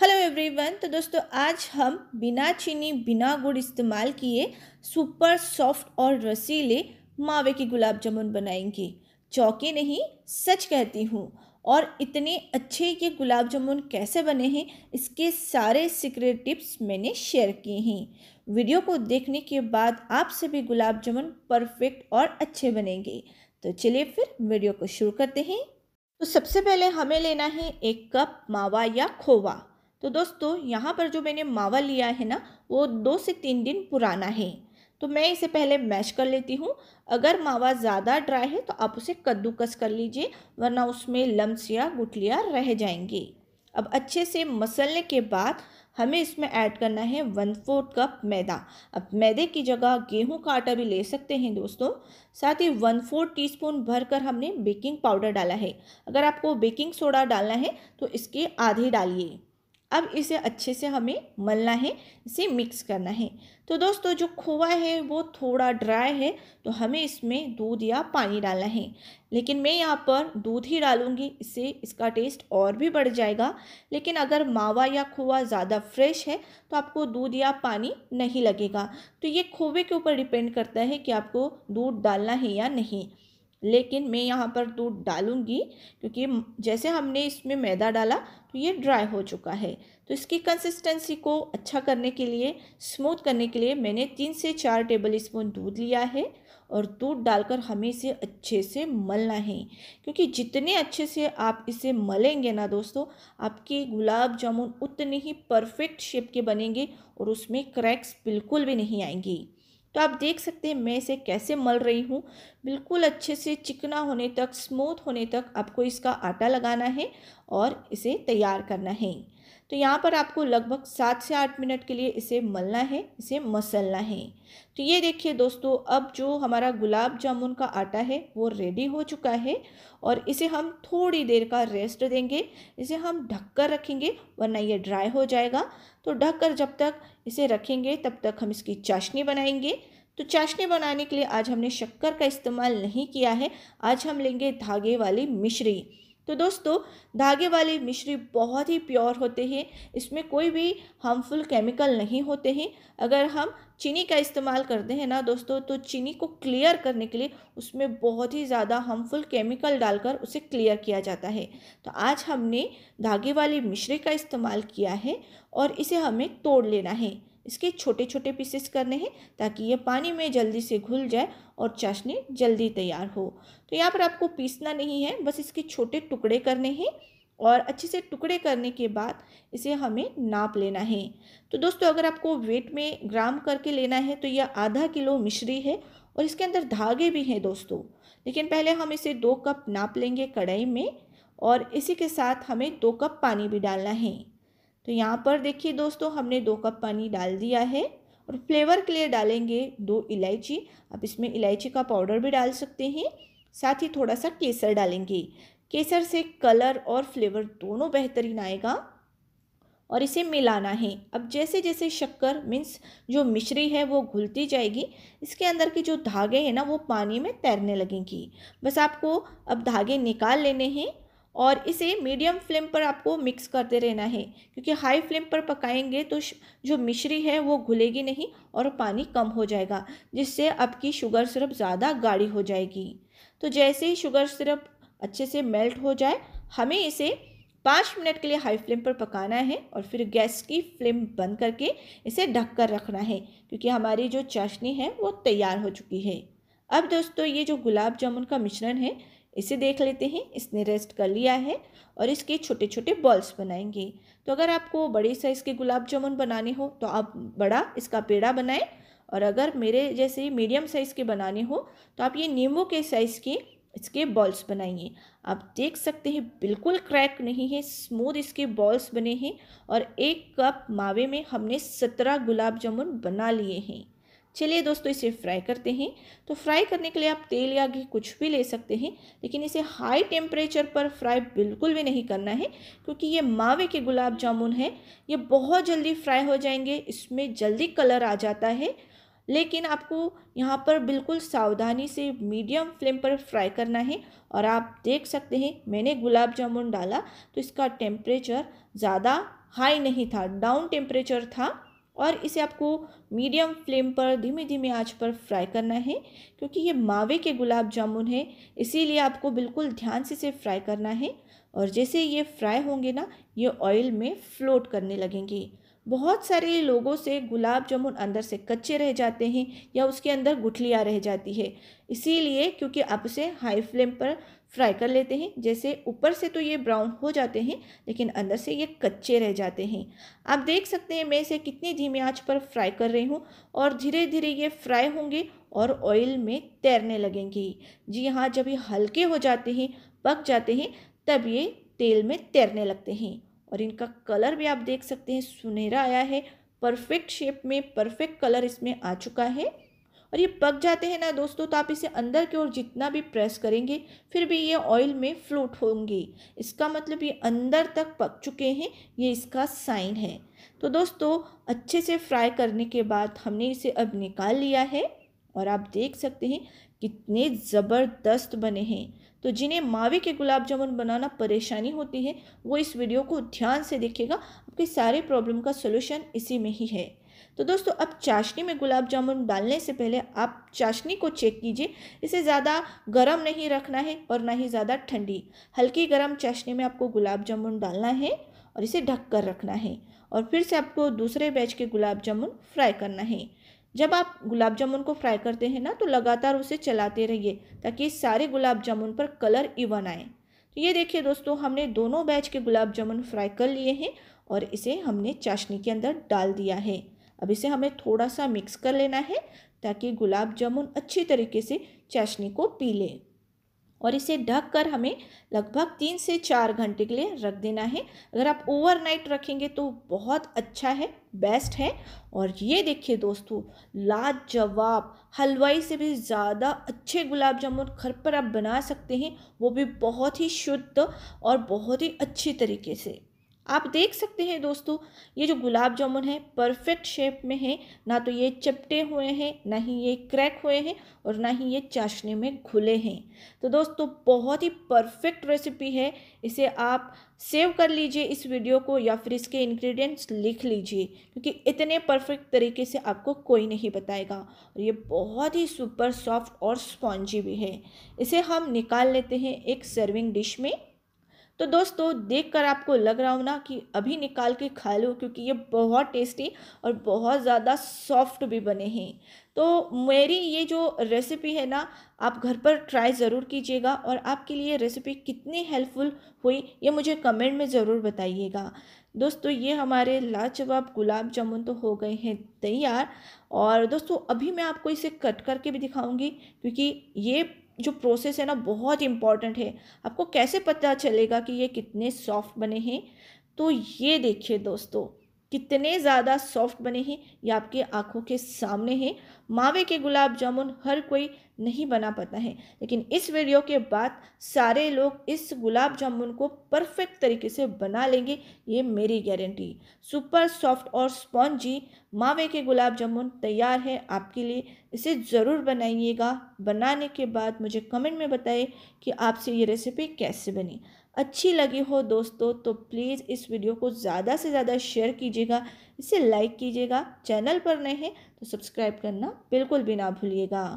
hello everyone तो दोस्तों आज हम बिना चीनी बिना गुड़ इस्तेमाल किए सुपर सॉफ्ट और रसीले मावे की गुलाब जामुन बनाएंगे चौके नहीं सच कहती हूँ और इतने अच्छे ये गुलाब जामुन कैसे बने हैं इसके सारे सीक्रेट टिप्स मैंने शेयर किए हैं वीडियो को देखने के बाद आपसे भी गुलाब जामुन परफेक्ट और अच्छे बनेंगे तो चलिए फिर वीडियो को शुरू करते हैं तो सबसे पहले हमें लेना है एक कप मावा या खोवा तो दोस्तों यहाँ पर जो मैंने मावा लिया है ना वो दो से तीन दिन पुराना है तो मैं इसे पहले मैश कर लेती हूँ अगर मावा ज़्यादा ड्राई है तो आप उसे कद्दूकस कर लीजिए वरना उसमें लम्स या गुठलियाँ रह जाएंगी अब अच्छे से मसलने के बाद हमें इसमें ऐड करना है वन फोर्थ कप मैदा अब मैदे की जगह गेहूं का आटा भी ले सकते हैं दोस्तों साथ ही वन फोर्थ टीस्पून भरकर हमने बेकिंग पाउडर डाला है अगर आपको बेकिंग सोडा डालना है तो इसके आधे डालिए अब इसे अच्छे से हमें मलना है इसे मिक्स करना है तो दोस्तों जो खोआ है वो थोड़ा ड्राई है तो हमें इसमें दूध या पानी डालना है लेकिन मैं यहाँ पर दूध ही डालूँगी इससे इसका टेस्ट और भी बढ़ जाएगा लेकिन अगर मावा या खोआ ज़्यादा फ्रेश है तो आपको दूध या पानी नहीं लगेगा तो ये खोए के ऊपर डिपेंड करता है कि आपको दूध डालना है या नहीं लेकिन मैं यहाँ पर दूध डालूँगी क्योंकि जैसे हमने इसमें मैदा डाला तो ये ड्राई हो चुका है तो इसकी कंसिस्टेंसी को अच्छा करने के लिए स्मूथ करने के लिए मैंने तीन से चार टेबल स्पून दूध लिया है और दूध डालकर हमें इसे अच्छे से मलना है क्योंकि जितने अच्छे से आप इसे मलेंगे ना दोस्तों आपके गुलाब जामुन उतने ही परफेक्ट शेप के बनेंगे और उसमें क्रैक्स बिल्कुल भी नहीं आएंगी तो आप देख सकते हैं मैं इसे कैसे मल रही हूँ बिल्कुल अच्छे से चिकना होने तक स्मूथ होने तक आपको इसका आटा लगाना है और इसे तैयार करना है तो यहाँ पर आपको लगभग सात से आठ मिनट के लिए इसे मलना है इसे मसलना है तो ये देखिए दोस्तों अब जो हमारा गुलाब जामुन का आटा है वो रेडी हो चुका है और इसे हम थोड़ी देर का रेस्ट देंगे इसे हम ढक कर रखेंगे वरना ये ड्राई हो जाएगा तो ढक कर जब तक इसे रखेंगे तब तक हम इसकी चाशनी बनाएंगे तो चाशनी बनाने के लिए आज हमने शक्कर का इस्तेमाल नहीं किया है आज हम लेंगे धागे वाली मिश्री तो दोस्तों धागे वाली मिश्री बहुत ही प्योर होते हैं इसमें कोई भी हार्मफुल केमिकल नहीं होते हैं अगर हम चीनी का इस्तेमाल करते हैं ना दोस्तों तो चीनी को क्लियर करने के लिए उसमें बहुत ही ज़्यादा हार्मफुल केमिकल डालकर उसे क्लियर किया जाता है तो आज हमने धागे वाली मिश्री का इस्तेमाल किया है और इसे हमें तोड़ लेना है इसके छोटे छोटे पीसेस करने हैं ताकि ये पानी में जल्दी से घुल जाए और चाशनी जल्दी तैयार हो तो यहाँ पर आपको पीसना नहीं है बस इसके छोटे टुकड़े करने हैं और अच्छे से टुकड़े करने के बाद इसे हमें नाप लेना है तो दोस्तों अगर आपको वेट में ग्राम करके लेना है तो यह आधा किलो मिश्री है और इसके अंदर धागे भी हैं दोस्तों लेकिन पहले हम इसे दो कप नाप लेंगे कढ़ाई में और इसी के साथ हमें दो कप पानी भी डालना है तो यहाँ पर देखिए दोस्तों हमने दो कप पानी डाल दिया है और फ्लेवर के लिए डालेंगे दो इलायची आप इसमें इलायची का पाउडर भी डाल सकते हैं साथ ही थोड़ा सा केसर डालेंगे केसर से कलर और फ्लेवर दोनों बेहतरीन आएगा और इसे मिलाना है अब जैसे जैसे शक्कर मीन्स जो मिश्री है वो घुलती जाएगी इसके अंदर के जो धागे हैं ना वो पानी में तैरने लगेंगी बस आपको अब धागे निकाल लेने हैं और इसे मीडियम फ्लेम पर आपको मिक्स करते रहना है क्योंकि हाई फ्लेम पर पकाएंगे तो जो मिश्री है वो घुलेगी नहीं और पानी कम हो जाएगा जिससे आपकी शुगर सिरप ज़्यादा गाढ़ी हो जाएगी तो जैसे ही शुगर सिरप अच्छे से मेल्ट हो जाए हमें इसे पाँच मिनट के लिए हाई फ्लेम पर पकाना है और फिर गैस की फ्लेम बंद करके इसे ढक कर रखना है क्योंकि हमारी जो चाशनी है वो तैयार हो चुकी है अब दोस्तों ये जो गुलाब जामुन का मिश्रण है इसे देख लेते हैं इसने रेस्ट कर लिया है और इसके छोटे छोटे बॉल्स बनाएंगे तो अगर आपको बड़े साइज़ के गुलाब जामुन बनाने हो तो आप बड़ा इसका पेड़ा बनाएं और अगर मेरे जैसे मीडियम साइज़ के बनाने हो तो आप ये नींबू के साइज़ के इसके बॉल्स बनाइए आप देख सकते हैं बिल्कुल क्रैक नहीं है स्मूथ इसके बॉल्स बने हैं और एक कप मावे में हमने सत्रह गुलाब जामुन बना लिए हैं चलिए दोस्तों इसे फ्राई करते हैं तो फ्राई करने के लिए आप तेल या घी कुछ भी ले सकते हैं लेकिन इसे हाई टेम्परेचर पर फ्राई बिल्कुल भी नहीं करना है क्योंकि ये मावे के गुलाब जामुन है ये बहुत जल्दी फ्राई हो जाएंगे इसमें जल्दी कलर आ जाता है लेकिन आपको यहाँ पर बिल्कुल सावधानी से मीडियम फ्लेम पर फ्राई करना है और आप देख सकते हैं मैंने गुलाब जामुन डाला तो इसका टेम्परेचर ज़्यादा हाई नहीं था डाउन टेम्परेचर था और इसे आपको मीडियम फ्लेम पर धीमी धीमी आंच पर फ्राई करना है क्योंकि ये मावे के गुलाब जामुन है इसीलिए आपको बिल्कुल ध्यान से इसे फ्राई करना है और जैसे ये फ्राई होंगे ना ये ऑयल में फ्लोट करने लगेंगे बहुत सारे लोगों से गुलाब जामुन अंदर से कच्चे रह जाते हैं या उसके अंदर गुठलियाँ रह जाती है इसीलिए क्योंकि आप उसे हाई फ्लेम पर फ्राई कर लेते हैं जैसे ऊपर से तो ये ब्राउन हो जाते हैं लेकिन अंदर से ये कच्चे रह जाते हैं आप देख सकते हैं मैं इसे कितनी धीमी आंच पर फ्राई कर रही हूँ और धीरे धीरे ये फ्राई होंगे और ऑयल में तैरने लगेंगे जी हाँ जब ये हल्के हो जाते हैं पक जाते हैं तब ये तेल में तैरने लगते हैं और इनका कलर भी आप देख सकते हैं सुनहरा आया है परफेक्ट शेप में परफेक्ट कलर इसमें आ चुका है और ये पक जाते हैं ना दोस्तों तो आप इसे अंदर की ओर जितना भी प्रेस करेंगे फिर भी ये ऑयल में फ्लोट होंगे इसका मतलब ये अंदर तक पक चुके हैं ये इसका साइन है तो दोस्तों अच्छे से फ्राई करने के बाद हमने इसे अब निकाल लिया है और आप देख सकते हैं कितने ज़बरदस्त बने हैं तो जिन्हें मावे के गुलाब जामुन बनाना परेशानी होती है वो इस वीडियो को ध्यान से देखेगा आपके सारे प्रॉब्लम का सोल्यूशन इसी में ही है तो दोस्तों अब चाशनी में गुलाब जामुन डालने से पहले आप चाशनी को चेक कीजिए इसे ज़्यादा गर्म नहीं रखना है और ना ही ज़्यादा ठंडी हल्की गर्म चाशनी में आपको गुलाब जामुन डालना है और इसे ढक कर रखना है और फिर से आपको दूसरे बैच के गुलाब जामुन फ्राई करना है जब आप गुलाब जामुन को फ्राई करते हैं ना तो लगातार उसे चलाते रहिए ताकि सारे गुलाब जामुन पर कलर इवन आए तो ये देखिए दोस्तों हमने दोनों बैच के गुलाब जामुन फ्राई कर लिए हैं और इसे हमने चाशनी के अंदर डाल दिया है अब इसे हमें थोड़ा सा मिक्स कर लेना है ताकि गुलाब जामुन अच्छी तरीके से चाशनी को पी लें और इसे ढक कर हमें लगभग तीन से चार घंटे के लिए रख देना है अगर आप ओवरनाइट रखेंगे तो बहुत अच्छा है बेस्ट है और ये देखिए दोस्तों लाजवाब हलवाई से भी ज़्यादा अच्छे गुलाब जामुन घर पर आप बना सकते हैं वो भी बहुत ही शुद्ध और बहुत ही अच्छी तरीके से आप देख सकते हैं दोस्तों ये जो गुलाब जामुन है परफेक्ट शेप में है ना तो ये चपटे हुए हैं ना ही ये क्रैक हुए हैं और ना ही ये चाशनी में घुले हैं तो दोस्तों बहुत ही परफेक्ट रेसिपी है इसे आप सेव कर लीजिए इस वीडियो को या फिर इसके इंग्रेडिएंट्स लिख लीजिए क्योंकि इतने परफेक्ट तरीके से आपको कोई नहीं बताएगा और ये बहुत ही सुपर सॉफ्ट और स्पॉन्जी भी है इसे हम निकाल लेते हैं एक सर्विंग डिश में तो दोस्तों देखकर आपको लग रहा हो ना कि अभी निकाल के खा लो क्योंकि ये बहुत टेस्टी और बहुत ज़्यादा सॉफ्ट भी बने हैं तो मेरी ये जो रेसिपी है ना आप घर पर ट्राई ज़रूर कीजिएगा और आपके लिए रेसिपी कितनी हेल्पफुल हुई ये मुझे कमेंट में ज़रूर बताइएगा दोस्तों ये हमारे लाजवाब गुलाब जामुन तो हो गए हैं तैयार और दोस्तों अभी मैं आपको इसे कट करके भी दिखाऊंगी क्योंकि ये जो प्रोसेस है ना बहुत इम्पॉर्टेंट है आपको कैसे पता चलेगा कि ये कितने सॉफ्ट बने हैं तो ये देखिए दोस्तों कितने ज़्यादा सॉफ्ट बने हैं ये आपके आंखों के सामने हैं मावे के गुलाब जामुन हर कोई नहीं बना पाता है लेकिन इस वीडियो के बाद सारे लोग इस गुलाब जामुन को परफेक्ट तरीके से बना लेंगे ये मेरी गारंटी सुपर सॉफ्ट और स्पॉन्जी मावे के गुलाब जामुन तैयार है आपके लिए इसे ज़रूर बनाइएगा बनाने के बाद मुझे कमेंट में बताए कि आपसे ये रेसिपी कैसे बनी अच्छी लगी हो दोस्तों तो प्लीज़ इस वीडियो को ज़्यादा से ज़्यादा शेयर कीजिएगा इसे लाइक कीजिएगा चैनल पर नए हैं तो सब्सक्राइब करना बिल्कुल भी ना भूलिएगा